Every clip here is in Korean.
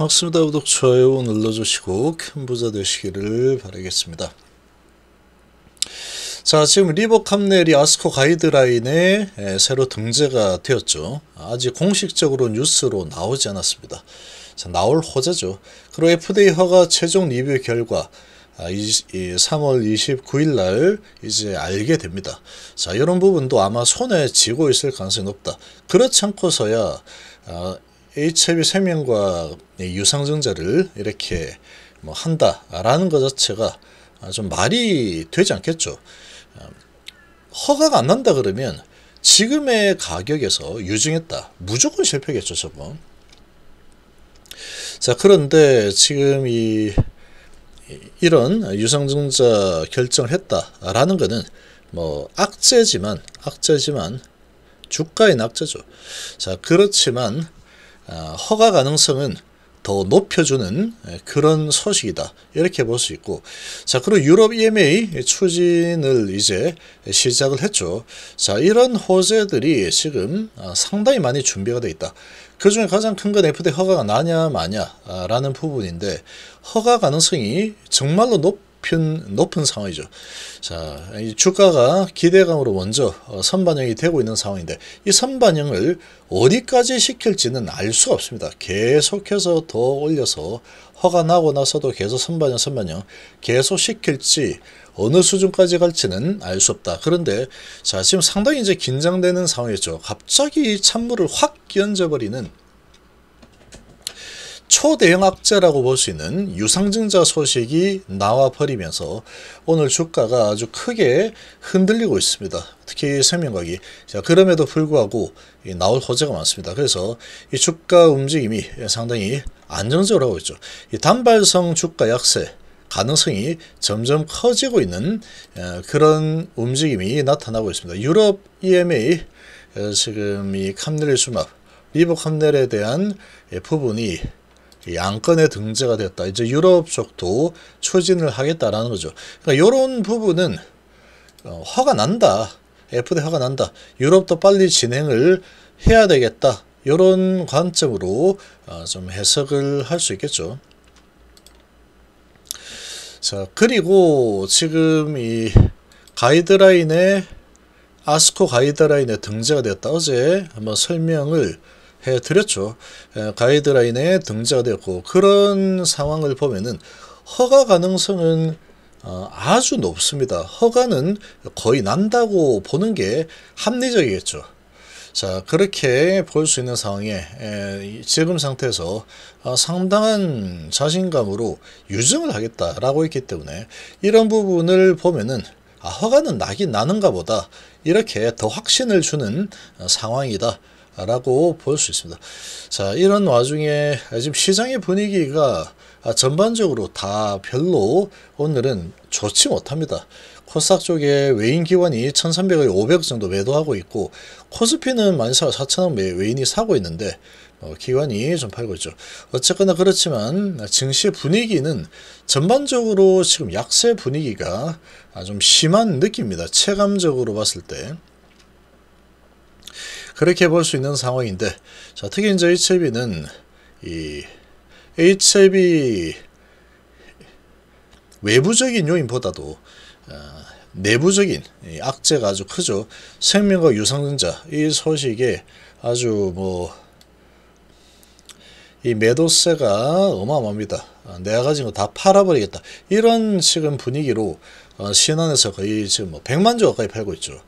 반갑습니다. 구독, 좋아요 눌러주시고 큰 부자 되시기를 바라겠습니다. 자 지금 리버캄넬이 아스코 가이드라인에 새로 등재가 되었죠. 아직 공식적으로 뉴스로 나오지 않았습니다. 자, 나올 호재죠. 그리고 FDA 허가 최종 리뷰 결과 3월 아, 29일 날 이제 알게 됩니다. 자, 이런 부분도 아마 손에 쥐고 있을 가능성이 높다. 그렇지 않고서야 아, HIV 생명과 유상증자를 이렇게 뭐 한다라는 것 자체가 좀 말이 되지 않겠죠. 어, 허가가 안 난다 그러면 지금의 가격에서 유증했다. 무조건 실패겠죠, 저건. 자, 그런데 지금 이 이런 유상증자 결정을 했다라는 것은 뭐 악재지만 악재지만 주가인 악재죠. 자, 그렇지만 어, 허가 가능성은 더 높여주는 그런 소식이다 이렇게 볼 수 있고 자 그리고 유럽 EMA 추진을 이제 시작을 했죠 자 이런 호재들이 지금 어, 상당히 많이 준비가 돼 있다 그 중에 가장 큰 건 FDA 허가가 나냐 마냐 라는 부분인데 허가 가능성이 정말로 높 높은, 높은 상황이죠. 자, 이 주가가 기대감으로 먼저 어, 선반영이 되고 있는 상황인데 이 선반영을 어디까지 시킬지는 알 수 없습니다. 계속해서 더 올려서 허가 나고 나서도 계속 선반영 선반영 계속 시킬지 어느 수준까지 갈지는 알 수 없다. 그런데 자 지금 상당히 이제 긴장되는 상황이죠. 갑자기 찬물을 확 끼얹어버리는 초대형악재라고볼수 있는 유상증자 소식이 나와 버리면서 오늘 주가가 아주 크게 흔들리고 있습니다. 특히 생명과기. 자, 그럼에도 불구하고 나올 호재가 많습니다. 그래서 이 주가 움직임이 상당히 안정적으로 하고 있죠. 이 단발성 주가 약세 가능성이 점점 커지고 있는 어, 그런 움직임이 나타나고 있습니다. 유럽 EMA 어, 지금 이 캄넬 수막 리버 캄넬에 대한 예, 부분이 양건의 등재가 됐다. 이제 유럽 쪽도 추진을 하겠다라는 거죠. 그러니까 이런 부분은 어, 화가 난다. FD 화가 난다. 유럽도 빨리 진행을 해야 되겠다. 이런 관점으로 어, 좀 해석을 할 수 있겠죠. 자, 그리고 지금 이 가이드라인에 아스코 가이드라인에 등재가 되었다. 어제 한번 설명을 해드렸죠. 가이드라인에 등재가 되었고 그런 상황을 보면은 허가 가능성은 어, 아주 높습니다. 허가는 거의 난다고 보는 게 합리적이겠죠. 자 그렇게 볼 수 있는 상황에 지금 상태에서 어, 상당한 자신감으로 유증을 하겠다라고 했기 때문에 이런 부분을 보면은 아, 허가는 나긴 나는가 보다 이렇게 더 확신을 주는 어, 상황이다 라고 볼 수 있습니다. 자 이런 와중에 지금 시장의 분위기가 전반적으로 다 별로 오늘은 좋지 못합니다. 코스닥 쪽에 외인 기관이 1300에 500 정도 매도하고 있고 코스피는 14,000원 외인이 사고 있는데 어, 기관이 좀 팔고 있죠. 어쨌거나 그렇지만 증시 분위기는 전반적으로 지금 약세 분위기가 좀 심한 느낌입니다. 체감적으로 봤을 때. 그렇게 볼 수 있는 상황인데 자, 특히 이제 HLB는 이 HLB 외부적인 요인보다도 어, 내부적인 이 악재가 아주 크죠. 생명과 유상증자 이 소식에 아주 뭐 이 매도세가 어마어마합니다. 어, 내가 가진 거 다 팔아버리겠다. 이런 지금 분위기로 어, 신안에서 거의 지금 뭐 100만 주 가까이 팔고 있죠.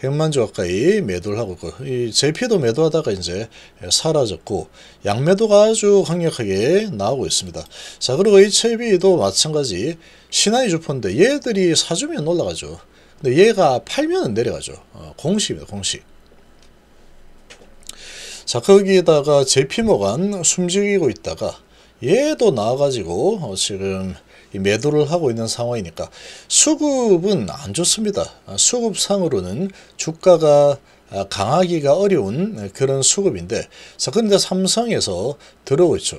100만 주 가까이 매도를 하고 있고 이제피도 매도하다가 이제 사라졌고 양매도가 아주 강력하게 나오고 있습니다. 자 그리고 HLB도 마찬가지 신화의 주포인데 얘들이 사주면 올라가죠. 근데 얘가 팔면 내려가죠. 어, 공식입니다. 공식. 자 거기에다가 제피모간 숨죽이고 있다가 얘도 나와가지고 어, 지금 매도를 하고 있는 상황이니까 수급은 안 좋습니다. 아, 수급상으로는 주가가 아, 강하기가 어려운 그런 수급인데 그런데 삼성에서 들어오죠.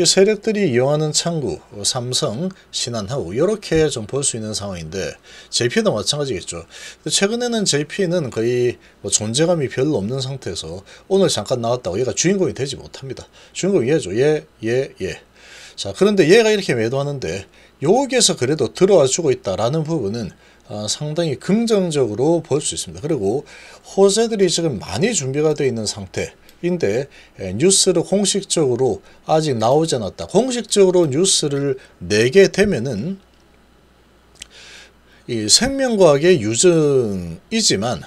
이 세력들이 이용하는 창구 삼성, 신한하고 이렇게 좀 볼 수 있는 상황인데 JP도 마찬가지겠죠. 최근에는 JP는 거의 뭐 존재감이 별로 없는 상태에서 오늘 잠깐 나왔다고 얘가 주인공이 되지 못합니다. 주인공이 얘죠. 얘, 예, 얘, 예, 얘. 예. 자 그런데 얘가 이렇게 매도하는데 여기에서 그래도 들어와 주고 있다라는 부분은 아, 상당히 긍정적으로 볼 수 있습니다. 그리고 호재들이 지금 많이 준비가 되어 있는 상태 인데 에, 예, 뉴스를 공식적으로 아직 나오지 않았다. 공식적으로 뉴스를 내게 되면은 이 생명과학의 유증이지만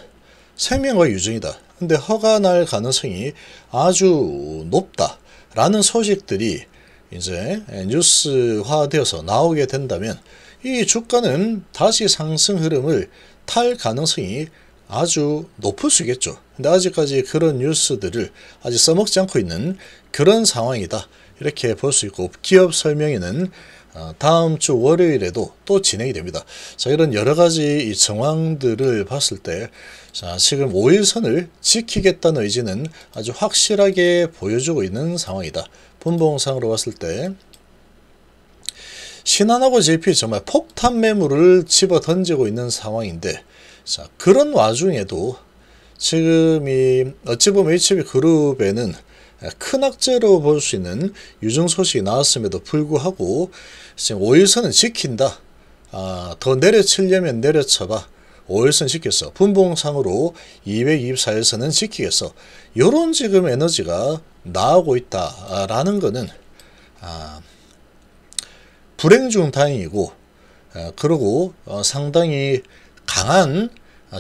생명과 유증이다. 근데 허가 날 가능성이 아주 높다. 라는 소식들이 이제 뉴스화되어서 나오게 된다면 이 주가는 다시 상승 흐름을 탈 가능성이 아주 높을 수 있겠죠. 근데 아직까지 그런 뉴스들을 아직 써먹지 않고 있는 그런 상황이다. 이렇게 볼 수 있고 기업 설명회는 어, 다음 주 월요일에도 또 진행이 됩니다. 자, 이런 여러 가지 이 정황들을 봤을 때, 자, 지금 5일선을 지키겠다는 의지는 아주 확실하게 보여주고 있는 상황이다. 분봉상으로 봤을 때 신한하고 JP 정말 폭탄 매물을 집어 던지고 있는 상황인데 자 그런 와중에도 지금 이 어찌 보면 HB 그룹에는 큰 악재로 볼 수 있는 유증 소식이 나왔음에도 불구하고 지금 오일선은 지킨다. 아, 더 내려치려면 내려쳐봐. 5일선 지켰어. 분봉상으로 224일선은 지키겠어. 요런 지금 에너지가 나아오고 있다라는 거는 아, 불행 중 다행이고 아, 그리고 어, 상당히 강한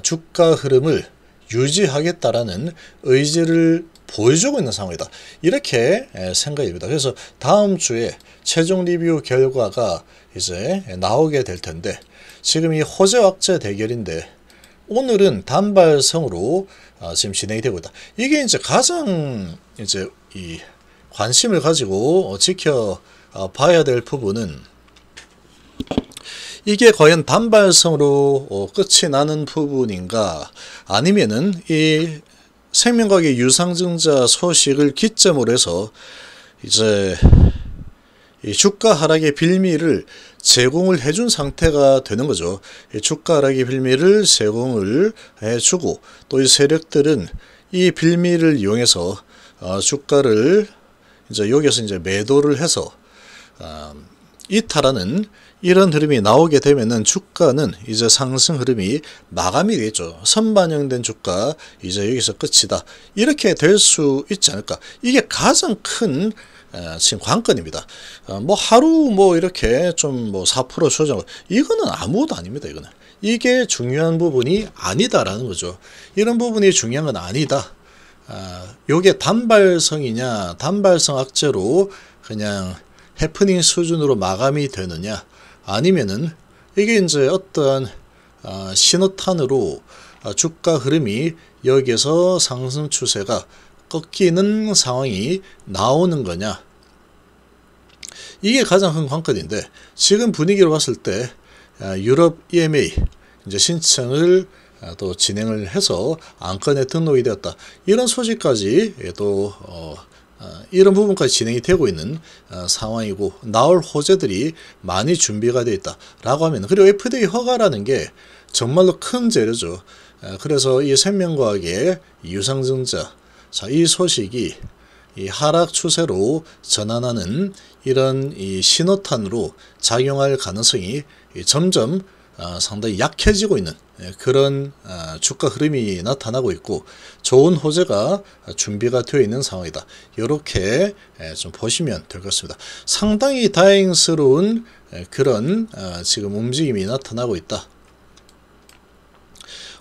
주가 흐름을 유지하겠다라는 의지를 보여주고 있는 상황이다. 이렇게 생각입니다. 그래서 다음 주에 최종 리뷰 결과가 이제 나오게 될 텐데 지금 이 호재 확재 대결인데 오늘은 단발성으로 아, 지금 진행이 되고 있다. 이게 이제 가장 이제 이 관심을 가지고 어, 지켜봐야 어, 될 부분은 이게 과연 단발성으로 어, 끝이 나는 부분인가 아니면은 이 생명과의 유상증자 소식을 기점으로 해서 이제 이 주가 하락의 빌미를 제공을 해준 상태가 되는 거죠. 주가 하락의 빌미를 제공을 해주고 또 이 세력들은 이 빌미를 이용해서 아, 주가를 이제 여기서 이제 매도를 해서 아, 이탈하는 이런 흐름이 나오게 되면은 주가는 이제 상승 흐름이 마감이 되죠 선반영된 주가 이제 여기서 끝이다. 이렇게 될 수 있지 않을까. 이게 가장 큰 지금 관건입니다. 어, 뭐 하루 뭐 이렇게 좀뭐4% 조정 이거는 아무것도 아닙니다. 이거는 이게 중요한 부분이 아니다라는 거죠. 이런 부분이 중요한 건 아니다. 어, 요게 단발성이냐 단발성 악재로 그냥 해프닝 수준으로 마감이 되느냐 아니면은 이게 이제 어떤 어, 신호탄으로 주가 흐름이 여기에서 상승 추세가 꺾이는 상황이 나오는 거냐. 이게 가장 큰 관건인데 지금 분위기로 봤을 때 아, 유럽 EMA 이제 신청을 아, 또 진행을 해서 안건에 등록이 되었다. 이런 소식까지 또 어, 아, 이런 부분까지 진행이 되고 있는 상황이고 나올 호재들이 많이 준비가 되어 있다라고 하면 그리고 FDA 허가라는 게 정말로 큰 재료죠. 그래서 이 생명과학의 유상증자 자, 이 소식이 이 하락 추세로 전환하는 이런 이 신호탄으로 작용할 가능성이 점점 아, 상당히 약해지고 있는 예, 그런 아, 주가 흐름이 나타나고 있고 좋은 호재가 준비가 되어 있는 상황이다. 이렇게 예, 좀 보시면 될 것 같습니다. 상당히 다행스러운 예, 그런 아, 지금 움직임이 나타나고 있다.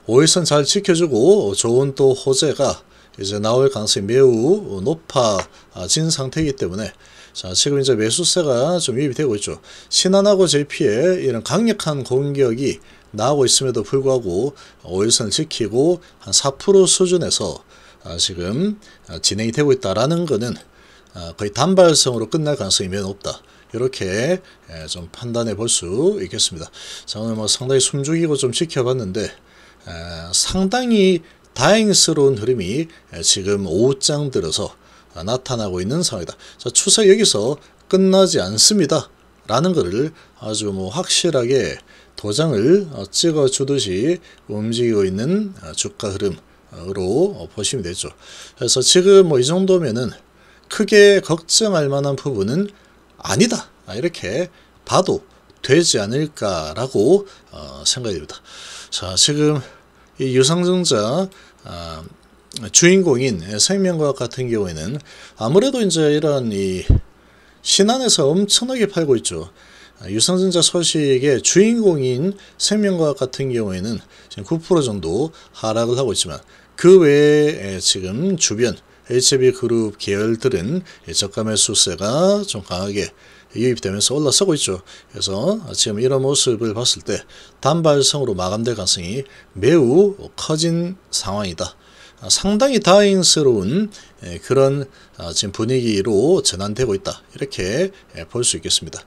오일선 잘 지켜주고 좋은 또 호재가 이제 나올 가능성이 매우 높아진 아, 상태이기 때문에 자 지금 이제 매수세가 좀 유입이 되고 있죠. 신한하고 JP의 이런 강력한 공격이 나오고 있음에도 불구하고 오일선을 지키고 한 4% 수준에서 아, 지금 아, 진행이 되고 있다라는 것은 거의 단발성으로 끝날 가능성이 매우 높다. 이렇게 예, 좀 판단해 볼 수 있겠습니다. 자 오늘 뭐 상당히 숨죽이고 좀 지켜봤는데 상당히 다행스러운 흐름이 지금 5장 들어서 나타나고 있는 상황이다. 자, 추세 여기서 끝나지 않습니다. 라는 것을 아주 뭐 확실하게 도장을 찍어 주듯이 움직이고 있는 주가 흐름으로 보시면 되죠. 그래서 지금 뭐 이 정도면은 크게 걱정할 만한 부분은 아니다. 이렇게 봐도 되지 않을까라고 어, 생각이 듭니다. 자, 지금 이 유상증자 어, 주인공인 생명과 같은 경우에는 아무래도 이제 이런 이 신안에서 엄청나게 팔고 있죠. 아, 유상증자 소식의 주인공인 생명과 같은 경우에는 지금 9% 정도 하락을 하고 있지만 그 외에 지금 주변 HB 그룹 계열들은 저가의 수세가 좀 강하게 유입되면서 올라서고 있죠. 그래서 지금 이런 모습을 봤을 때 단발성으로 마감될 가능성이 매우 커진 상황이다. 상당히 다행스러운 예, 그런 아, 지금 분위기로 전환되고 있다. 이렇게 예, 볼수 있겠습니다.